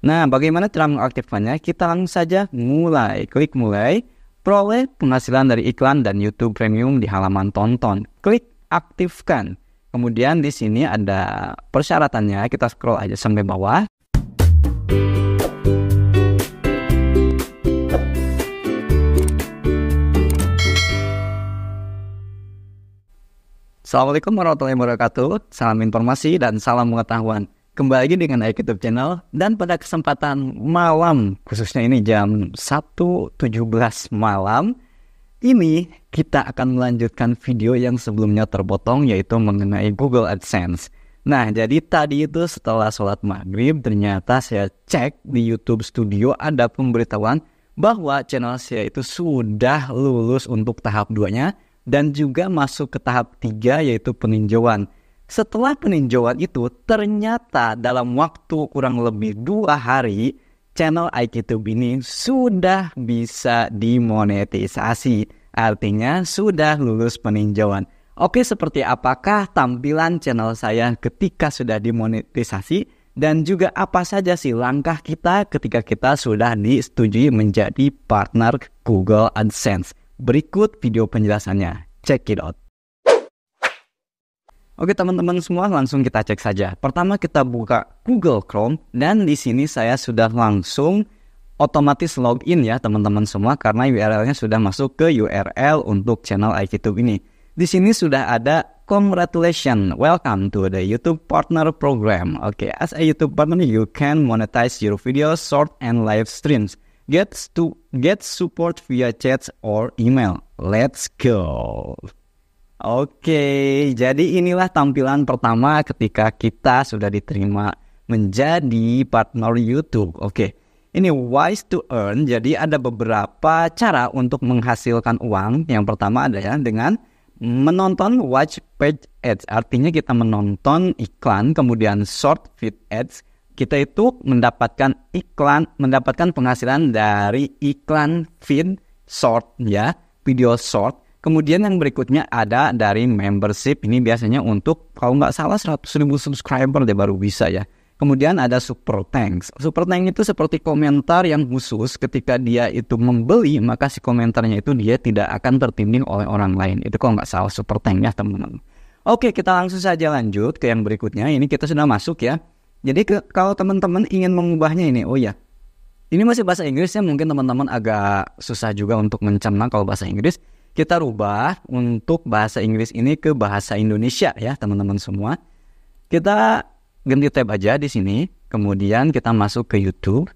Nah, bagaimana cara mengaktifkannya? Kita langsung saja mulai. Klik mulai, peroleh penghasilan dari iklan dan YouTube Premium di halaman tonton. Klik aktifkan. Kemudian di sini ada persyaratannya, kita scroll aja sampai bawah. Assalamualaikum warahmatullahi wabarakatuh. Salam informasi dan salam pengetahuan kembali lagi dengan YouTube Channel dan pada kesempatan malam khususnya ini jam 1.17 malam ini kita akan melanjutkan video yang sebelumnya terpotong yaitu mengenai Google AdSense. Nah jadi tadi itu setelah sholat maghrib ternyata saya cek di YouTube Studio ada pemberitahuan bahwa channel saya itu sudah lulus untuk tahap 2 nya dan juga masuk ke tahap 3 yaitu peninjauan. Setelah peninjauan itu, ternyata dalam waktu kurang lebih dua hari, channel IKTube ini sudah bisa dimonetisasi. Artinya sudah lulus peninjauan. Oke, seperti apakah tampilan channel saya ketika sudah dimonetisasi? Dan juga apa saja sih langkah kita ketika kita sudah disetujui menjadi partner Google AdSense? Berikut video penjelasannya. Check it out. Oke teman-teman semua langsung kita cek saja. Pertama kita buka Google Chrome dan di sini saya sudah langsung otomatis login ya teman-teman semua karena URL-nya sudah masuk ke URL untuk channel IKTube ini. Di sini sudah ada congratulation, welcome to the YouTube Partner Program. Oke, okay, as a YouTube partner you can monetize your videos, short and live streams. Get to get support via chat or email. Let's go. Oke, jadi inilah tampilan pertama ketika kita sudah diterima menjadi partner YouTube. Oke, ini wise to earn. Jadi ada beberapa cara untuk menghasilkan uang. Yang pertama adalah dengan menonton watch page ads. Artinya kita menonton iklan, kemudian short feed ads. Kita itu mendapatkan iklan, mendapatkan penghasilan dari iklan feed short ya, video short Kemudian yang berikutnya ada dari membership. Ini biasanya untuk kalau nggak salah 100 ribu subscriber deh baru bisa ya. Kemudian ada super thanks. Super thanks itu seperti komentar yang khusus ketika dia itu membeli maka si komentarnya itu dia tidak akan tertindih oleh orang lain. Itu kalau nggak salah super thanks ya teman-teman. Oke kita langsung saja lanjut ke yang berikutnya. Ini kita sudah masuk ya. Jadi ke, kalau teman-teman ingin mengubahnya ini, oh ya, ini masih bahasa Inggris ya mungkin teman-teman agak susah juga untuk mencerna kalau bahasa Inggris kita rubah untuk bahasa Inggris ini ke bahasa Indonesia ya teman-teman semua. Kita ganti tab aja di sini, kemudian kita masuk ke YouTube.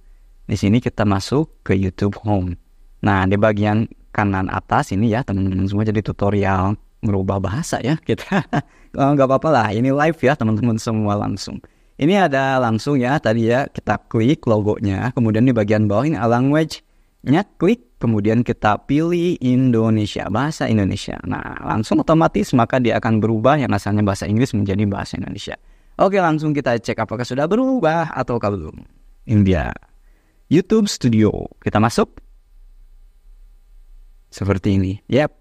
Di sini kita masuk ke YouTube Home. Nah, di bagian kanan atas ini ya teman-teman semua jadi tutorial merubah bahasa ya kita oh, nggak apa-apa lah ini live ya teman-teman semua langsung ini ada langsung ya tadi ya kita klik logonya kemudian di bagian bawah ini language nya klik kemudian kita pilih Indonesia, bahasa Indonesia. Nah, langsung otomatis maka dia akan berubah yang asalnya bahasa Inggris menjadi bahasa Indonesia. Oke, langsung kita cek apakah sudah berubah atau belum. Ini dia YouTube Studio. Kita masuk. Seperti ini. Yap.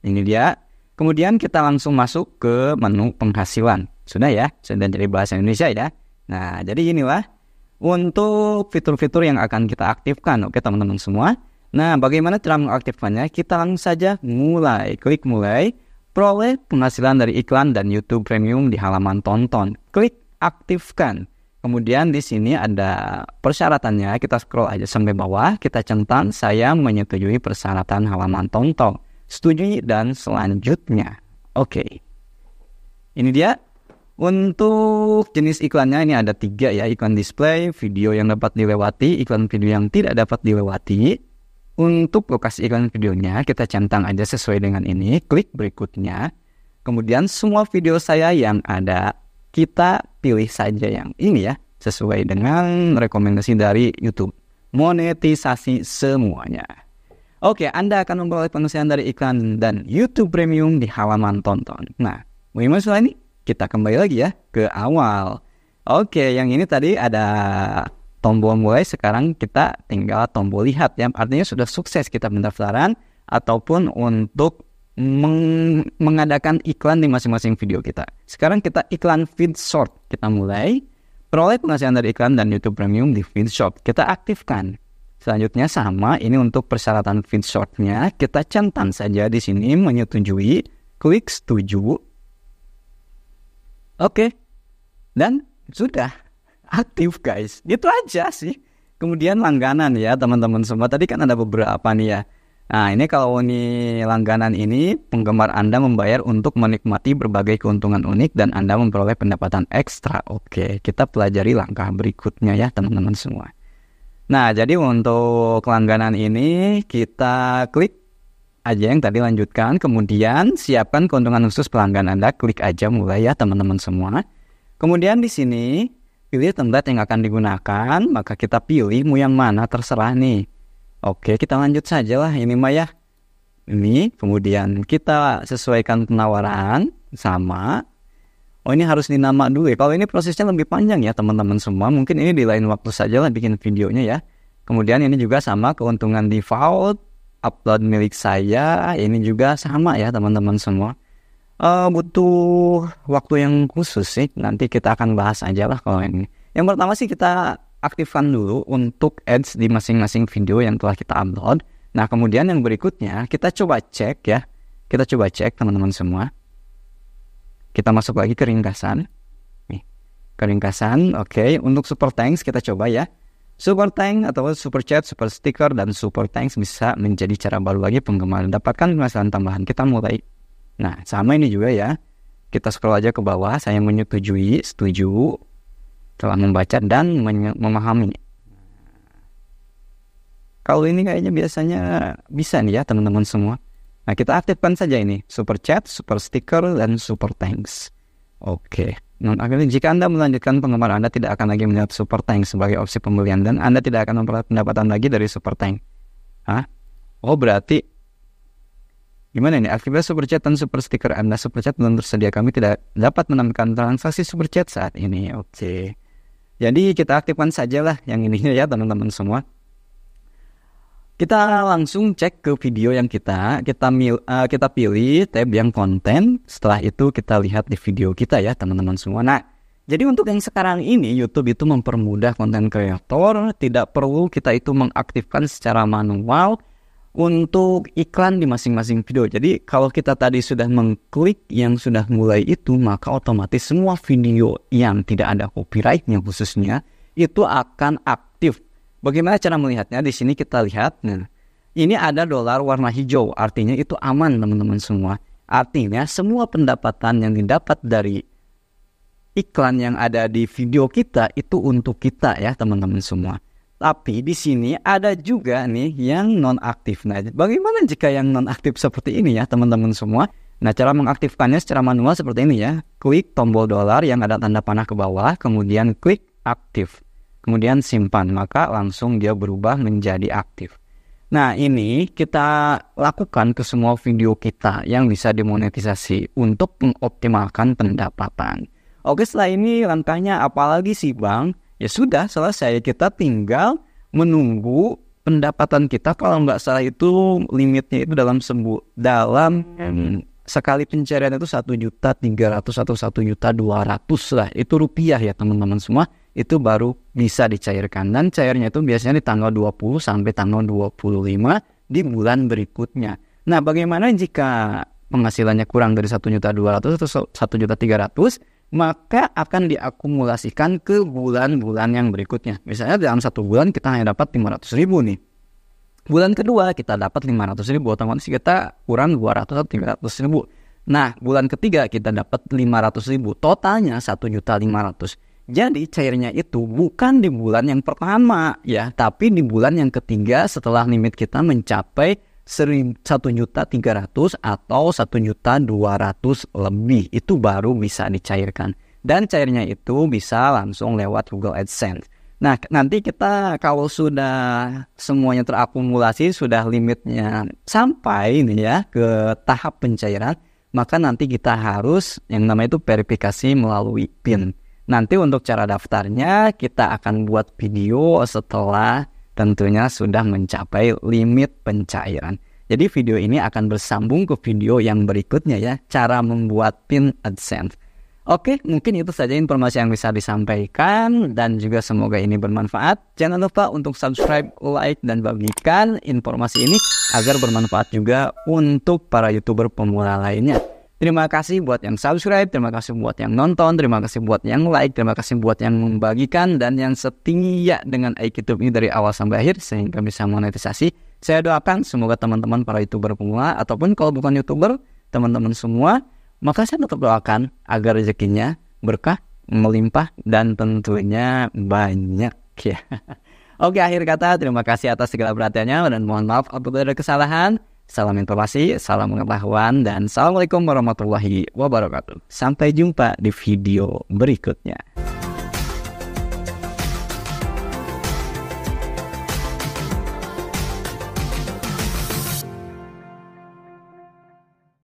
Ini dia. Kemudian kita langsung masuk ke menu penghasilan. Sudah ya, sudah dari bahasa Indonesia ya. Nah, jadi inilah untuk fitur-fitur yang akan kita aktifkan. Oke, teman-teman semua. Nah, bagaimana cara mengaktifkannya? Kita langsung saja mulai. Klik mulai, peroleh penghasilan dari iklan dan YouTube Premium di halaman tonton. Klik aktifkan. Kemudian di sini ada persyaratannya, kita scroll aja sampai bawah, kita centang saya menyetujui persyaratan halaman tonton. Setujui dan selanjutnya. Oke. Okay. Ini dia untuk jenis iklannya ini ada tiga ya, iklan display, video yang dapat dilewati, iklan video yang tidak dapat dilewati, untuk lokasi iklan videonya, kita centang aja sesuai dengan ini. Klik berikutnya. Kemudian semua video saya yang ada, kita pilih saja yang ini ya. Sesuai dengan rekomendasi dari YouTube. Monetisasi semuanya. Oke, Anda akan memperoleh penghasilan dari iklan dan YouTube Premium di halaman tonton. Nah, bagaimana setelah ini, kita kembali lagi ya ke awal. Oke, yang ini tadi ada tombol mulai sekarang kita tinggal tombol lihat ya artinya sudah sukses kita pendaftaran ataupun untuk meng mengadakan iklan di masing-masing video kita sekarang kita iklan feed short kita mulai peroleh penghasilan dari iklan dan YouTube Premium di feed short kita aktifkan selanjutnya sama ini untuk persyaratan feed shortnya kita centang saja di sini menyetujui klik setuju oke dan sudah aktif guys itu aja sih kemudian langganan ya teman-teman semua tadi kan ada beberapa nih ya nah ini kalau ini langganan ini penggemar anda membayar untuk menikmati berbagai keuntungan unik dan anda memperoleh pendapatan ekstra oke kita pelajari langkah berikutnya ya teman-teman semua nah jadi untuk langganan ini kita klik aja yang tadi lanjutkan. Kemudian siapkan keuntungan khusus pelanggan Anda. Klik aja mulai ya teman-teman semua. Kemudian di sini Pilih tempat yang akan digunakan, maka kita pilih mau yang mana terserah nih. Oke, kita lanjut saja lah ini mah ya. Ini kemudian kita sesuaikan penawaran sama. Oh ini harus dinama dulu ya. Kalau ini prosesnya lebih panjang ya teman-teman semua. Mungkin ini di lain waktu saja lah bikin videonya ya. Kemudian ini juga sama keuntungan default upload milik saya. Ini juga sama ya teman-teman semua uh, butuh waktu yang khusus sih. Nanti kita akan bahas aja lah kalau ini. Yang pertama sih kita aktifkan dulu untuk ads di masing-masing video yang telah kita upload. Nah kemudian yang berikutnya kita coba cek ya. Kita coba cek teman-teman semua. Kita masuk lagi ke ringkasan. Nih, ke ringkasan. Oke, okay. untuk super thanks kita coba ya. Super Tank atau Super Chat, Super Sticker, dan Super Thanks bisa menjadi cara baru lagi penggemar dapatkan penghasilan tambahan. Kita mulai Nah, sama ini juga ya. Kita scroll aja ke bawah, saya menyetujui, setuju, telah membaca dan memahami. Nah, kalau ini kayaknya biasanya bisa nih ya teman-teman semua. Nah, kita aktifkan saja ini, super chat, super sticker, dan super thanks. Oke. Non akhirnya jika Anda melanjutkan penggemar Anda tidak akan lagi melihat super tank sebagai opsi pembelian dan Anda tidak akan memperoleh pendapatan lagi dari super tank. Hah? Oh berarti Gimana ini? Akibat super chat dan super stiker Anda super chat belum tersedia. Kami tidak dapat menampilkan transaksi super chat saat ini. Oke. Okay. Jadi kita aktifkan sajalah yang ini ya teman-teman semua. Kita langsung cek ke video yang kita kita mil, uh, kita pilih tab yang konten. Setelah itu kita lihat di video kita ya teman-teman semua. Nah, jadi untuk yang sekarang ini YouTube itu mempermudah konten kreator, tidak perlu kita itu mengaktifkan secara manual untuk iklan di masing-masing video. Jadi kalau kita tadi sudah mengklik yang sudah mulai itu, maka otomatis semua video yang tidak ada copyrightnya khususnya itu akan aktif. Bagaimana cara melihatnya? Di sini kita lihat, nah ini ada dolar warna hijau, artinya itu aman teman-teman semua. Artinya semua pendapatan yang didapat dari iklan yang ada di video kita itu untuk kita ya teman-teman semua. Tapi di sini ada juga nih yang nonaktif. Nah, bagaimana jika yang nonaktif seperti ini ya teman-teman semua? Nah, cara mengaktifkannya secara manual seperti ini ya. Klik tombol dolar yang ada tanda panah ke bawah, kemudian klik aktif. Kemudian simpan, maka langsung dia berubah menjadi aktif. Nah, ini kita lakukan ke semua video kita yang bisa dimonetisasi untuk mengoptimalkan pendapatan. Oke, setelah ini langkahnya apalagi sih Bang? ya sudah selesai kita tinggal menunggu pendapatan kita kalau nggak salah itu limitnya itu dalam sembuh dalam hmm, sekali pencarian itu satu juta tiga ratus atau satu juta dua ratus lah itu rupiah ya teman-teman semua itu baru bisa dicairkan dan cairnya itu biasanya di tanggal 20 sampai tanggal 25 di bulan berikutnya. Nah, bagaimana jika penghasilannya kurang dari satu juta dua ratus atau satu juta tiga ratus maka akan diakumulasikan ke bulan-bulan yang berikutnya. Misalnya dalam satu bulan kita hanya dapat 500 ribu nih. Bulan kedua kita dapat 500 ribu, otomatis kita kurang 200 atau 300 ribu. Nah, bulan ketiga kita dapat 500 ribu, totalnya juta ratus. Jadi cairnya itu bukan di bulan yang pertama ya, tapi di bulan yang ketiga setelah limit kita mencapai 1 juta 300 atau 1 juta 200 lebih itu baru bisa dicairkan dan cairnya itu bisa langsung lewat Google AdSense. Nah, nanti kita kalau sudah semuanya terakumulasi, sudah limitnya sampai ini ya ke tahap pencairan, maka nanti kita harus yang namanya itu verifikasi melalui PIN. Nanti untuk cara daftarnya kita akan buat video setelah tentunya sudah mencapai limit pencairan. Jadi video ini akan bersambung ke video yang berikutnya ya, cara membuat pin AdSense. Oke, mungkin itu saja informasi yang bisa disampaikan dan juga semoga ini bermanfaat. Jangan lupa untuk subscribe, like, dan bagikan informasi ini agar bermanfaat juga untuk para YouTuber pemula lainnya. Terima kasih buat yang subscribe, terima kasih buat yang nonton, terima kasih buat yang like, terima kasih buat yang membagikan dan yang setia dengan Tube ini dari awal sampai akhir sehingga bisa monetisasi. Saya doakan semoga teman-teman para youtuber pemula ataupun kalau bukan youtuber teman-teman semua, maka saya tetap doakan agar rezekinya berkah, melimpah dan tentunya banyak ya. Oke akhir kata terima kasih atas segala perhatiannya dan mohon maaf apabila ada kesalahan. Salam informasi, salam pengetahuan, dan Assalamualaikum warahmatullahi wabarakatuh. Sampai jumpa di video berikutnya.